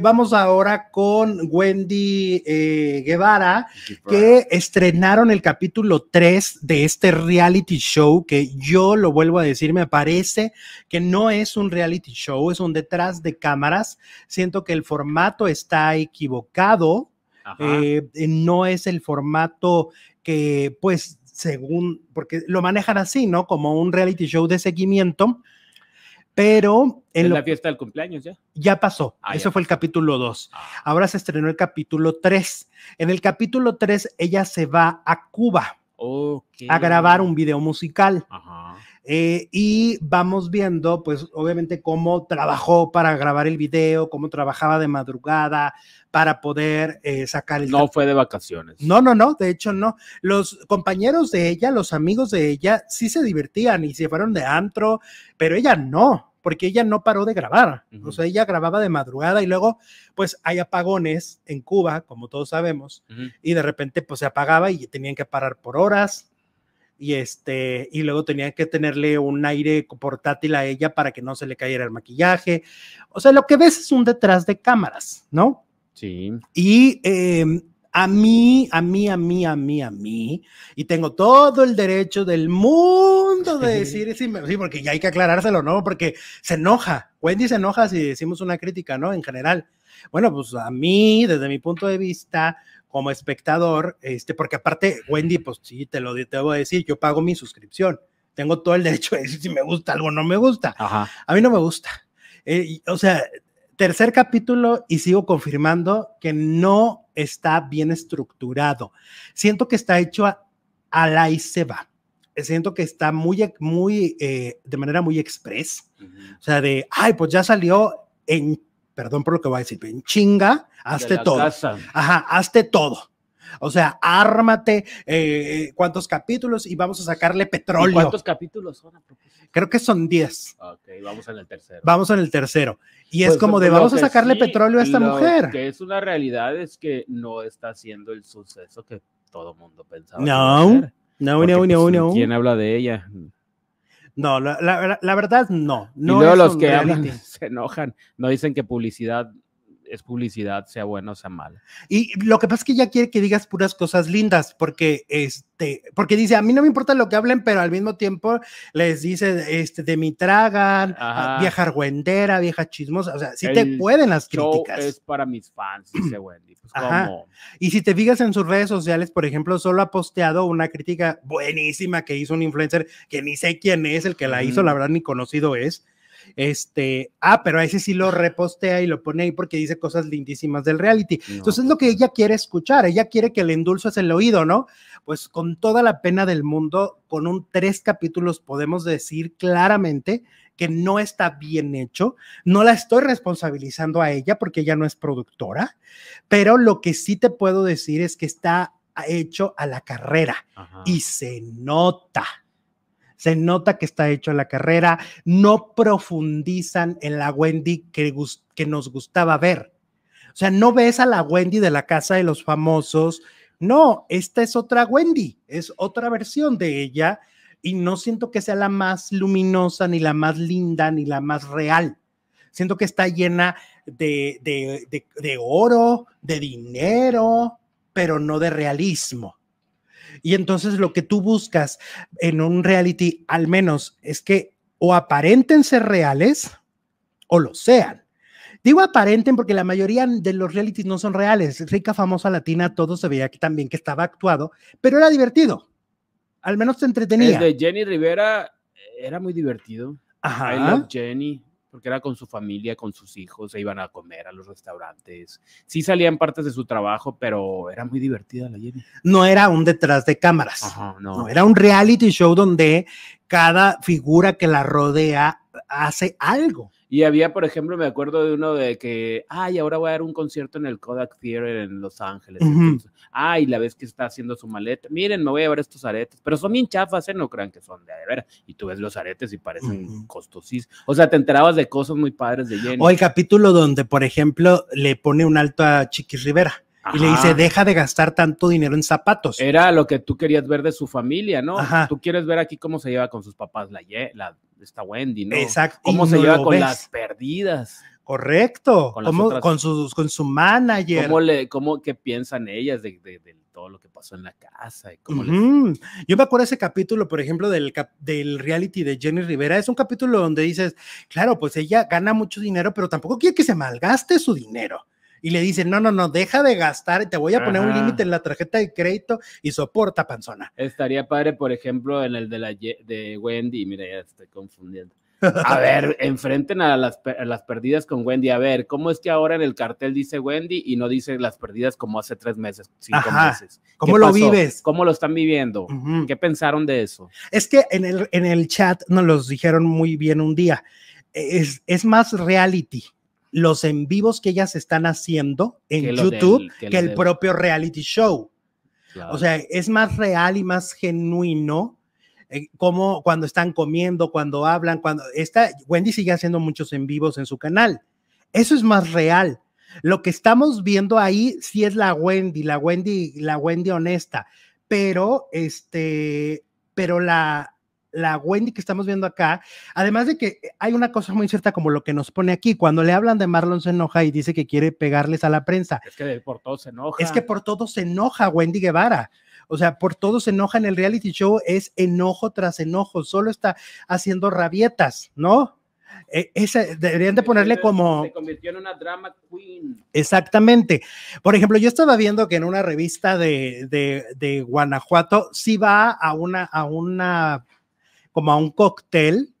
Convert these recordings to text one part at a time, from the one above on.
Vamos ahora con Wendy eh, Guevara, que estrenaron el capítulo 3 de este reality show, que yo lo vuelvo a decir, me parece que no es un reality show, es un detrás de cámaras. Siento que el formato está equivocado, eh, no es el formato que pues según, porque lo manejan así, ¿no? Como un reality show de seguimiento pero. En la fiesta del cumpleaños ya. pasó. Ah, Eso fue el capítulo 2. Ah. Ahora se estrenó el capítulo 3. En el capítulo 3, ella se va a Cuba. a grabar un video musical. Ajá. Eh, y vamos viendo, pues obviamente, cómo trabajó para grabar el video, cómo trabajaba de madrugada para poder eh, sacar el... No fue de vacaciones. No, no, no, de hecho no. Los compañeros de ella, los amigos de ella, sí se divertían y se fueron de antro, pero ella no porque ella no paró de grabar, o sea, ella grababa de madrugada y luego, pues hay apagones en Cuba, como todos sabemos, y de repente, pues se apagaba y tenían que parar por horas, y este y luego tenían que tenerle un aire portátil a ella para que no se le cayera el maquillaje. O sea, lo que ves es un detrás de cámaras, ¿no? Sí. Y eh, a mí, a mí, a mí, a mí, a mí, y tengo todo el derecho del mundo de decir, sí, porque ya hay que aclarárselo, ¿no? Porque se enoja, Wendy se enoja si decimos una crítica, ¿no? En general. Bueno, pues a mí, desde mi punto de vista, como espectador, este, porque aparte, Wendy, pues sí, te lo debo decir, yo pago mi suscripción, tengo todo el derecho de decir si me gusta algo o no me gusta. Ajá. A mí no me gusta. Eh, o sea, tercer capítulo y sigo confirmando que no está bien estructurado. Siento que está hecho a, la y se va. Eh, siento que está muy, muy, eh, de manera muy express. O sea, de, ay, pues ya salió en, perdón por lo que voy a decir, en chinga, hazte todo. Ajá, hazte todo. O sea, ármate eh, eh, cuántos capítulos y vamos a sacarle petróleo. ¿Cuántos capítulos son? Creo que son 10. Ok, vamos en el tercero. Vamos en el tercero. Y es pues, como de vamos a sacarle petróleo a esta lo mujer. que es una realidad es que no está haciendo el suceso que todo mundo pensaba. No, no, no, pues, no, no. ¿Quién habla de ella? No, la, verdad no. no y luego los que hablan se enojan, no dicen que publicidad es publicidad, sea bueno, o sea mala. Y lo que pasa es que ya quiere que digas puras cosas lindas, porque este, porque dice, a mí no me importa lo que hablen, pero al mismo tiempo les dice, este, de mi tragan, vieja argüendera, vieja chismosa, o sea, sí te pueden las críticas. es para mis fans, dice Wendy. Pues, y si te fijas en sus redes sociales, por ejemplo, solo ha posteado una crítica buenísima que hizo un influencer que ni sé quién es, el que la hizo, la verdad ni conocido es este, ah, pero a ese sí lo repostea y lo pone ahí porque dice cosas lindísimas del reality. Entonces es lo que ella quiere escuchar, ella quiere que le endulces el oído, ¿no? Pues con toda la pena del mundo, con un tres capítulos podemos decir claramente que no está bien hecho. No la estoy responsabilizando a ella porque ella no es productora, pero lo que sí te puedo decir es que está hecho a la carrera y se nota se nota que está hecho la carrera, no profundizan en la Wendy que, nos gustaba ver. O sea, no ves a la Wendy de la casa de los famosos, no, esta es otra Wendy, es otra versión de ella y no siento que sea la más luminosa, ni la más linda, ni la más real. Siento que está llena de oro, de dinero, pero no de realismo. Y entonces lo que tú buscas en un reality, al menos, es que o aparenten ser reales o lo sean. Digo aparenten porque la mayoría de los realities no son reales. Rica, famosa, latina, todo se veía que también que estaba actuado, pero era divertido. Al menos te entretenía. El de Jenny Rivera eh, era muy divertido. Ajá. I love Jenny porque era con su familia, con sus hijos, se iban a comer a los restaurantes. Sí salían partes de su trabajo, pero era muy divertida la Jenny. No era un detrás de cámaras. no. Era un reality show donde cada figura que la rodea hace algo. Y había, por ejemplo, me acuerdo de uno de que, ay, ahora voy a dar un concierto en el Kodak Theater en Los Ángeles. ay, la vez que está haciendo su maleta, miren, me voy a ver estos aretes, pero son bien chafas, ¿eh? No crean que son de, de Y tú ves los aretes y parecen costosísimos. O sea, te enterabas de cosas muy padres de Jenny. O el capítulo donde, por ejemplo, le pone un alto a Chiquis Rivera. y le dice, deja de gastar tanto dinero en zapatos. Era lo que tú querías ver de su familia, ¿no? Tú quieres ver aquí cómo se lleva con sus papás la, la, está Wendy, ¿no? Exacto. ¿Cómo se lleva con las perdidas? Correcto. Con, sus, con su manager. ¿Cómo, le, cómo qué piensan ellas de, todo lo que pasó en la casa? Y cómo Yo me acuerdo ese capítulo, por ejemplo, del, del reality de Jenny Rivera. Es un capítulo donde dices, claro, pues ella gana mucho dinero, pero tampoco quiere que se malgaste su dinero y le dicen, no, no, no, deja de gastar, te voy a poner un límite en la tarjeta de crédito y soporta, panzona. Estaría padre, por ejemplo, en el de, la, de Wendy, mira, ya estoy confundiendo. A ver, enfrenten a las, pérdidas las, perdidas con Wendy. A ver, ¿cómo es que ahora en el cartel dice Wendy y no dice las perdidas como hace tres meses, cinco meses? ¿Cómo lo vives? ¿Cómo lo están viviendo? ¿Qué pensaron de eso? Es que en el, en el chat nos los dijeron muy bien un día. Es, es más reality los en vivos que ellas están haciendo en YouTube que, el propio reality show. O sea, es más real y más genuino eh, como cuando están comiendo, cuando hablan, cuando está Wendy sigue haciendo muchos en vivos en su canal. Eso es más real. Lo que estamos viendo ahí sí es la Wendy, la Wendy, la Wendy honesta, pero este, pero la la Wendy que estamos viendo acá, además de que eh, hay una cosa muy cierta como lo que nos pone aquí, cuando le hablan de Marlon se enoja y dice que quiere pegarles a la prensa. Es que por todo se enoja. Es que por todo se enoja Wendy Guevara. O sea, por todo se enoja en el reality show, es enojo tras enojo, solo está haciendo rabietas, ¿no? E, deberían de ponerle como... Se convirtió en una drama queen. Exactamente. Por ejemplo, yo estaba viendo que en una revista de, de, de Guanajuato sí va a una, a una como a un cóctel,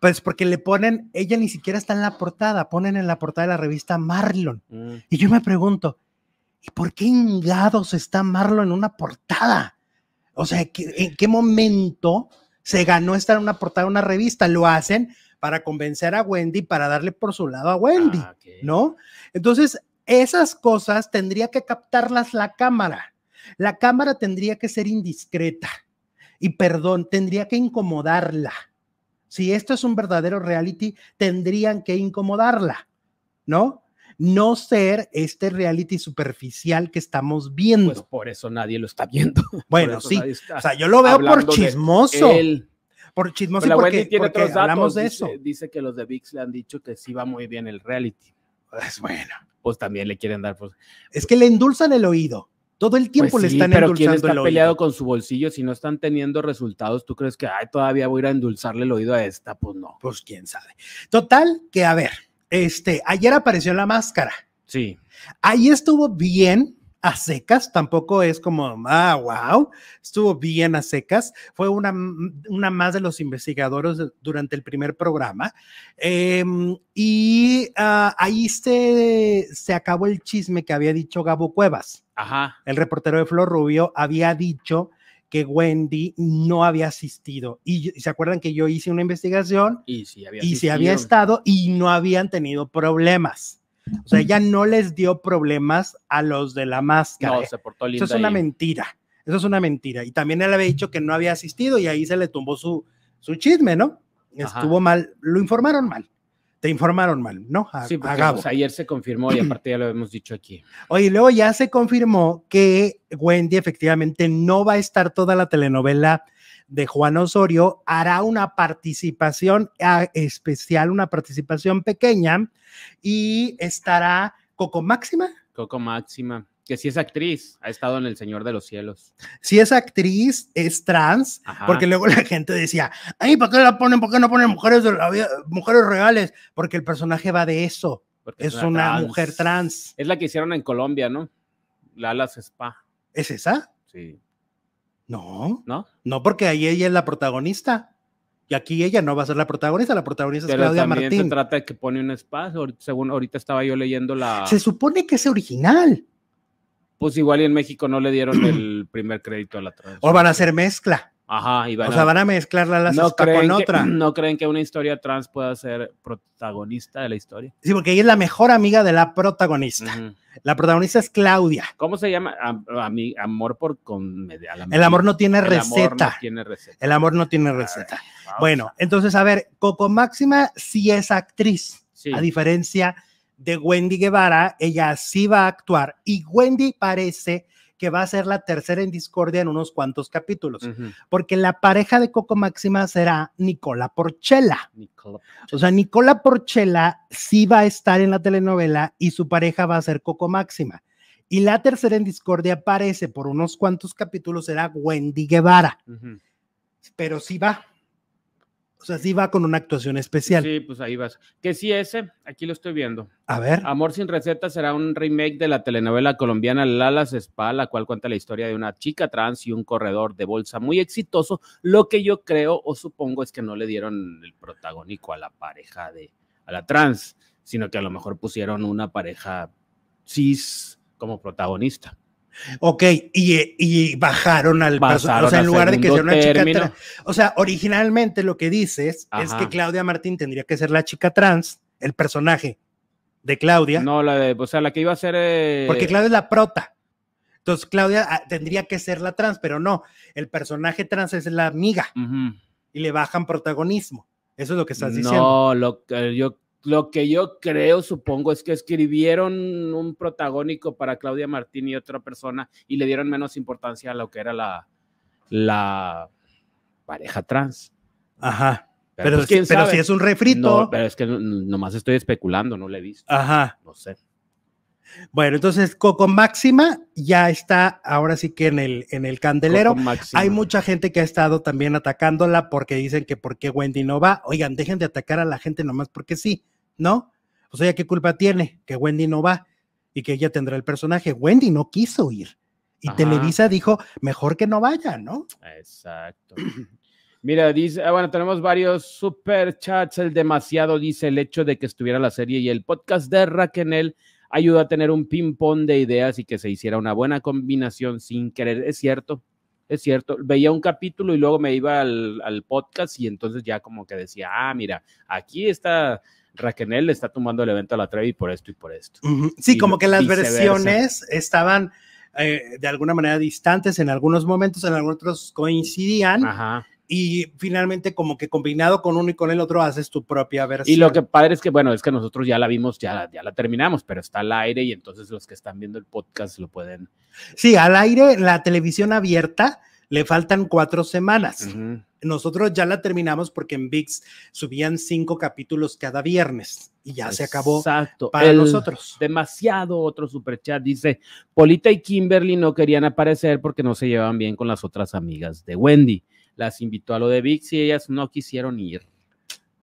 pues porque le ponen, ella ni siquiera está en la portada, ponen en la portada de la revista Marlon. Mm. Y yo me pregunto, ¿y por qué ingados está Marlon en una portada? O sea, ¿en qué momento se ganó estar en una portada de una revista? Lo hacen para convencer a Wendy, para darle por su lado a Wendy, ah, ¿no? Entonces, esas cosas tendría que captarlas la cámara. La cámara tendría que ser indiscreta y perdón, tendría que incomodarla. Si esto es un verdadero reality, tendrían que incomodarla, ¿no? No ser este reality superficial que estamos viendo. Pues por eso nadie lo está viendo. Bueno, sí. O sea, yo lo veo por chismoso. Por chismoso porque, tiene otros datos. eso. Dice, que los de VIX le han dicho que sí va muy bien el reality. Pues bueno. Pues también le quieren dar. Pues, es que le endulzan el oído. Todo el pues tiempo le están pero endulzando ¿quién está peleado con su bolsillo si no están teniendo resultados? ¿Tú crees que Ay, todavía voy a ir a endulzarle el oído a esta? Pues no. Pues quién sabe. Total, que a ver, este, ayer apareció la máscara. Sí. Ahí estuvo bien, a secas, tampoco es como, ah, wow, estuvo bien a secas, fue una, mm, una más de los investigadores durante el primer programa. Em, y ah, ahí se, se acabó el chisme que había dicho Gabo Cuevas. Ajá. El reportero de Flor Rubio había dicho que Wendy no había asistido. Y se acuerdan que yo hice una investigación y y si había estado y no habían tenido problemas. O sea, ella no les dio problemas a los de la máscara. No, se portó linda. Eso es una mentira. Eso es una mentira. Y también él había dicho que no había asistido y ahí se le tumbó su, su chisme, ¿no? Estuvo mal, lo informaron mal. Te informaron mal, ¿no? sí, ayer se confirmó y aparte ya lo hemos dicho aquí. Oye, luego ya se confirmó que Wendy efectivamente no va a estar toda la telenovela de Juan Osorio hará una participación ah, especial, una participación pequeña y estará Coco Máxima. Coco Máxima que si es actriz, ha estado en El Señor de los Cielos. Si es actriz, es trans, porque luego la gente decía, ay, ¿por qué la ponen? ¿Por no ponen mujeres, mujeres reales? Porque el personaje va de eso. es una mujer trans. Es la que hicieron en Colombia, ¿no? La Alas Spa. ¿Es esa? Sí. No. ¿No? No, porque ahí ella es la protagonista. Y aquí ella no va a ser la protagonista, la protagonista es Claudia también Martín. Se trata de que pone un espacio, según ahorita estaba yo leyendo la. Se supone que es original. Pues igual y en México no le dieron el primer crédito a la traducción. O van a hacer mezcla. Ajá, o sea, van a mezclar la no con otra. no creen que una historia trans pueda ser protagonista de la historia. Sí, porque ella es la mejor amiga de la protagonista. La protagonista es Claudia. ¿Cómo se llama? A, amor por con, El amor no tiene receta. El amor no tiene receta. bueno, entonces, a ver, Coco Máxima sí es actriz, a diferencia de Wendy Guevara, ella sí va a actuar y Wendy parece que va a ser la tercera en discordia en unos cuantos capítulos, porque la pareja de Coco Máxima será Nicola Porchela. O sea, Nicola Porchela sí va a estar en la telenovela y su pareja va a ser Coco Máxima. Y la tercera en discordia aparece por unos cuantos capítulos, será Wendy Guevara. Pero sí va. O sea, va con una actuación especial. Sí, pues ahí vas. Que sí, ese, aquí lo estoy viendo. A ver. Amor sin receta será un remake de la telenovela colombiana Lala's Spa, la cual cuenta la historia de una chica trans y un corredor de bolsa muy exitoso. Lo que yo creo o supongo es que no le dieron el protagónico a la pareja de, a la trans, sino que a lo mejor pusieron una pareja cis como protagonista. Ok, y, bajaron al O sea, en lugar de que sea una chica trans. O sea, originalmente lo que dices es que Claudia Martín tendría que ser la chica trans, el personaje de Claudia. No, la de, o sea, la que iba a ser. Eh, Porque Claudia es la prota. Entonces, Claudia ah, tendría que ser la trans, pero no. El personaje trans es la amiga. Y le bajan protagonismo. Eso es lo que estás no, lo No, eh, yo lo que yo creo, supongo, es que escribieron un protagónico para Claudia Martín y otra persona y le dieron menos importancia a lo que era la, la pareja trans. Ajá. Pero, pues, si es un refrito. pero es que nomás estoy especulando, no le he visto. Ajá. No sé. Bueno, entonces Coco Máxima ya está ahora sí que en el, en el candelero. Hay mucha gente que ha estado también atacándola porque dicen que por qué Wendy no va. Oigan, dejen de atacar a la gente nomás porque sí. ¿no? Pues, o sea, ¿qué culpa tiene que Wendy no va y que ella tendrá el personaje? Wendy no quiso ir. Y Televisa dijo, mejor que no vaya, ¿no? Exacto. Mira, dice, ah, bueno, tenemos varios superchats, El demasiado dice el hecho de que estuviera la serie y el podcast de Raquel ayudó a tener un ping-pong de ideas y que se hiciera una buena combinación sin querer. Es cierto, es cierto. Veía un capítulo y luego me iba al podcast y entonces ya como que decía, ah, mira, aquí está Raquel le está tomando el evento a la Trevi por esto y por esto. Sí, como que las versiones estaban eh, de alguna manera distantes en algunos momentos, en algunos otros coincidían. y finalmente como que combinado con uno y con el otro haces tu propia versión. Y lo que padre es que, bueno, es que nosotros ya la vimos, ya, ya la terminamos, pero está al aire y entonces los que están viendo el podcast lo pueden. Sí, al aire, la televisión abierta, le faltan cuatro semanas. Nosotros ya la terminamos porque en VIX subían cinco capítulos cada viernes y ya se acabó para nosotros. Demasiado otro superchat dice, Polita y Kimberly no querían aparecer porque no se llevaban bien con las otras amigas de Wendy. Las invitó a lo de VIX y ellas no quisieron ir.